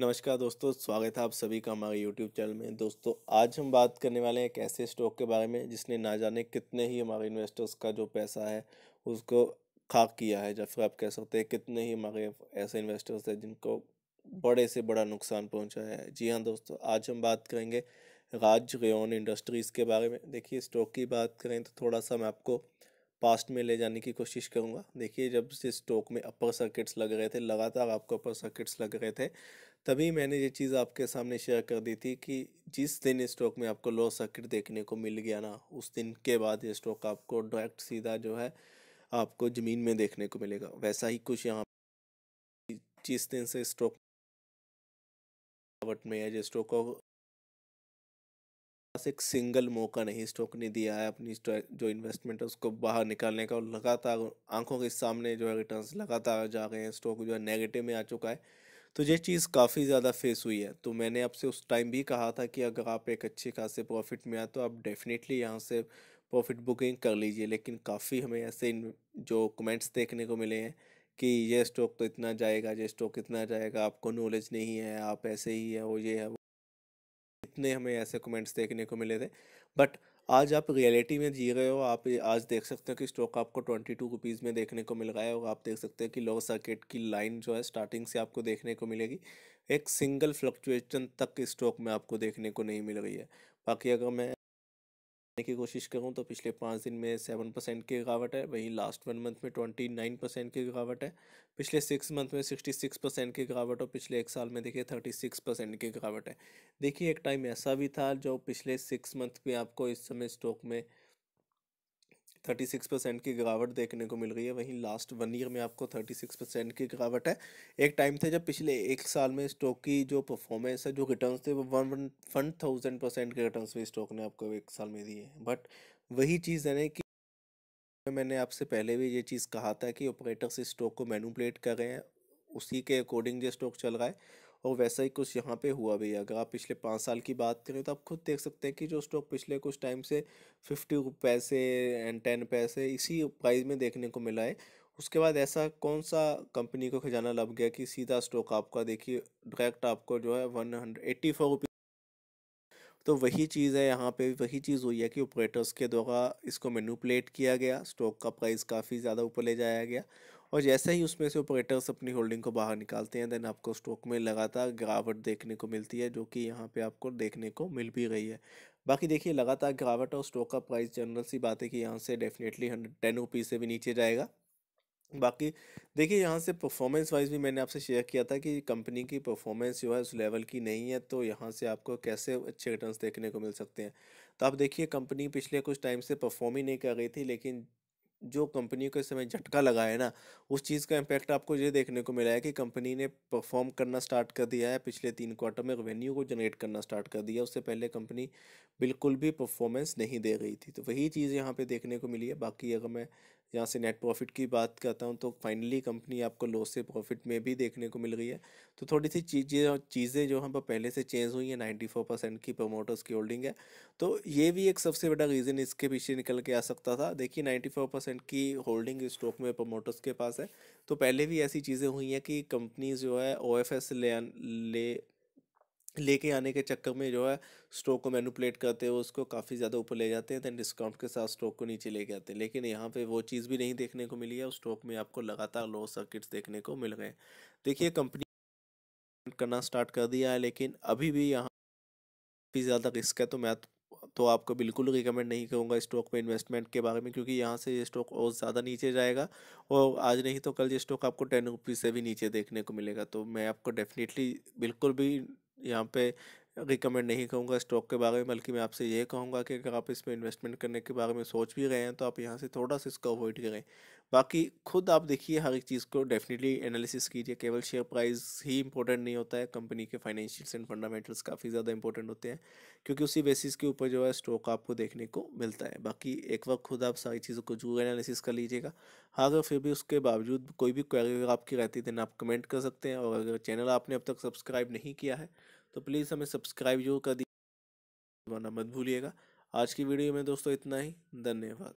नमस्कार दोस्तों स्वागत है आप सभी का हमारे यूट्यूब चैनल में दोस्तों आज हम बात करने वाले हैं एक ऐसे स्टॉक के बारे में जिसने ना जाने कितने ही हमारे इन्वेस्टर्स का जो पैसा है उसको खाक किया है या फिर आप कह सकते हैं कितने ही हमारे ऐसे इन्वेस्टर्स हैं जिनको बड़े से बड़ा नुकसान पहुँचाया है जी हाँ दोस्तों आज हम बात करेंगे राज रेन इंडस्ट्रीज़ के बारे में देखिए स्टॉक की बात करें तो थोड़ा सा मैं आपको पास्ट में ले जाने की कोशिश करूँगा देखिए जब से स्टॉक में अपर सर्किट्स लग रहे थे लगातार आपको अपर सर्किट्स लग रहे थे तभी मैंने ये चीज़ आपके सामने शेयर कर दी थी कि जिस दिन स्टॉक में आपको लोअर सर्किट देखने को मिल गया ना उस दिन के बाद ये स्टॉक आपको डायरेक्ट सीधा जो है आपको ज़मीन में देखने को मिलेगा वैसा ही कुछ यहाँ जिस दिन से स्टॉक में या जो स्टॉक एक सिंगल मौका नहीं स्टॉक ने दिया है अपनी जो इन्वेस्टमेंट है उसको बाहर निकालने का और लगातार आंखों के सामने जो है रिटर्न लगातार जा रहे हैं स्टॉक जो है नेगेटिव में आ चुका है तो ये चीज़ काफ़ी ज़्यादा फेस हुई है तो मैंने आपसे उस टाइम भी कहा था कि अगर आप एक अच्छे खासे प्रॉफिट में आए तो आप डेफिनेटली यहाँ से प्रॉफिट बुकिंग कर लीजिए लेकिन काफ़ी हमें ऐसे जो कमेंट्स देखने को मिले हैं कि ये स्टॉक तो इतना जाएगा ये स्टॉक इतना जाएगा आपको नॉलेज नहीं है आप ऐसे ही है वो ये है कितने हमें ऐसे कमेंट्स देखने को मिले थे बट आज आप रियलिटी में जी रहे हो आप आज देख सकते हो कि स्टॉक आपको ट्वेंटी टू रुपीज़ में देखने को मिल रहा है और आप देख सकते हैं कि लो सर्किट की लाइन जो है स्टार्टिंग से आपको देखने को मिलेगी एक सिंगल फ्लक्चुएशन तक स्टॉक में आपको देखने को नहीं मिल रही है बाकी अगर मैं की कोशिश करूं तो पिछले पाँच दिन में सेवन परसेंट की गिरावट है वहीं लास्ट वन मंथ में ट्वेंटी नाइन परसेंट की गिरावट है पिछले सिक्स मंथ में सिक्सटी सिक्स परसेंट की गिरावट और पिछले एक साल में देखिए थर्टी सिक्स परसेंट की गिरावट है देखिए एक टाइम ऐसा भी था जो पिछले सिक्स मंथ में आपको इस समय स्टॉक में थर्टी सिक्स परसेंट की गिरावट देखने को मिल रही है वहीं लास्ट वन ईयर में आपको थर्टी सिक्स परसेंट की गिरावट है एक टाइम था जब पिछले एक साल में स्टॉक की जो परफॉर्मेंस है जो रिटर्न थे वो one one one thousand percent के रिटर्न भी स्टॉक ने आपको एक साल में दिए हैं बट वही चीज़ है ना कि मैंने आपसे पहले भी ये चीज़ कहा था कि ऑपरेटर्स इस स्टॉक को मैनुपलेट कर रहे हैं उसी के अकॉर्डिंग जो स्टॉक चल रहा है और वैसा ही कुछ यहाँ पे हुआ भी है अगर आप पिछले पाँच साल की बात करें तो आप खुद देख सकते हैं कि जो स्टॉक पिछले कुछ टाइम से फिफ्टी पैसे एंड टेन पैसे इसी प्राइस में देखने को मिला है उसके बाद ऐसा कौन सा कंपनी को खजाना लग गया कि सीधा स्टॉक आपका देखिए डायरेक्ट आपको जो है one hundred eighty four rupees तो वही चीज़ है यहाँ पे वही चीज़ हुई है कि ऑपरेटर्स के द्वारा इसको मैनुपलेट किया गया स्टॉक का प्राइस काफ़ी ज़्यादा ऊपर ले जाया गया और जैसे ही उसमें से ऑपरेटर्स अपनी होल्डिंग को बाहर निकालते हैं देन आपको स्टॉक में लगातार गिरावट देखने को मिलती है जो कि यहाँ पे आपको देखने को मिल भी रही है बाकी देखिए लगातार गिरावट और स्टॉक का प्राइस जनरल सी बात है कि यहाँ से डेफिनेटली हंड्रेड टेन रुपीज़ से भी नीचे जाएगा बाकी देखिए यहाँ से परफॉर्मेंस वाइज भी मैंने आपसे शेयर किया था कि कंपनी की परफॉर्मेंस जो है उस लेवल की नहीं है तो यहाँ से आपको कैसे अच्छे रिटर्न देखने को मिल सकते हैं तो आप देखिए कंपनी पिछले कुछ टाइम से परफॉर्म ही नहीं कर रही थी लेकिन जो कंपनी को इस समय झटका लगा है ना उस चीज़ का इम्पैक्ट आपको ये देखने को मिला है कि कंपनी ने परफॉर्म करना स्टार्ट कर दिया है पिछले तीन क्वार्टर में रेवेन्यू को जनरेट करना स्टार्ट कर दिया उससे पहले कंपनी बिल्कुल भी परफॉर्मेंस नहीं दे रही थी तो वही चीज़ यहाँ पे देखने को मिली है बाकी अगर मैं यहाँ से नेट प्रॉफिट की बात करता हूँ तो फाइनली कंपनी आपको लॉस से प्रॉफिट में भी देखने को मिल रही है तो थोड़ी सी चीज़ें और चीज़ें जो हम पहले से चेंज हुई हैं नाइन्टी फोर परसेंट की प्रोमोटर्स की होल्डिंग है तो ये भी एक सबसे बड़ा रीज़न इसके पीछे निकल के आ सकता था देखिए नाइन्टी फोर परसेंट की होल्डिंग स्टॉक में प्रोमोटर्स के पास है तो पहले भी ऐसी चीज़ें हुई हैं कि कंपनीज जो है ओ एफ एस ले लेके आने के चक्कर में जो है स्टॉक को मैनुपलेट करते हुए उसको काफ़ी ज़्यादा ऊपर ले जाते हैं दैन डिस्काउंट के साथ स्टॉक को नीचे लेके आते हैं लेकिन यहाँ पे वो चीज़ भी नहीं देखने को मिली है उस स्टॉक में आपको लगातार लो सर्किट्स देखने को मिल गए देखिए कंपनी करना स्टार्ट कर दिया है लेकिन अभी भी यहाँ काफ़ी ज़्यादा रिस्क है तो मैं तो आपको बिल्कुल रिकमेंड नहीं करूँगा स्टॉक में इन्वेस्टमेंट के बारे में क्योंकि यहाँ से ये स्टॉक और ज़्यादा नीचे जाएगा और आज नहीं तो कल ये स्टॉक आपको टेन रुपीज़ से भी नीचे देखने को मिलेगा तो मैं आपको डेफिनेटली बिल्कुल भी यहाँ पे रिकमेंड नहीं कहूँगा स्टॉक के बारे में बल्कि मैं आपसे ये कहूँगा कि अगर आप इसमें इन्वेस्टमेंट करने के बारे में सोच भी रहे हैं तो आप यहाँ से थोड़ा सा इसको अवॉइड करें बाकी खुद आप देखिए हर एक चीज़ को डेफिनेटली एनालिसिस कीजिए केवल शेयर प्राइस ही इंपॉर्टेंट नहीं होता है कंपनी के फाइनेंशियल्स एंड फंडामेंटल्स काफ़ी ज़्यादा इंपॉर्टेंट होते हैं क्योंकि उसी बेसिस के ऊपर जो है स्टॉक आपको देखने को मिलता है बाकी एक वक्त खुद आप सारी चीज़ों को जरूर एनालिसिस कर लीजिएगा हाँ अगर तो फिर भी उसके बावजूद कोई भी क्वेरी अगर आपकी रहती है तो आप कमेंट कर सकते हैं और अगर चैनल आपने अब तक सब्सक्राइब नहीं किया है तो प्लीज़ हमें सब्सक्राइब जो कर दी मत भूलिएगा आज की वीडियो में दोस्तों इतना ही धन्यवाद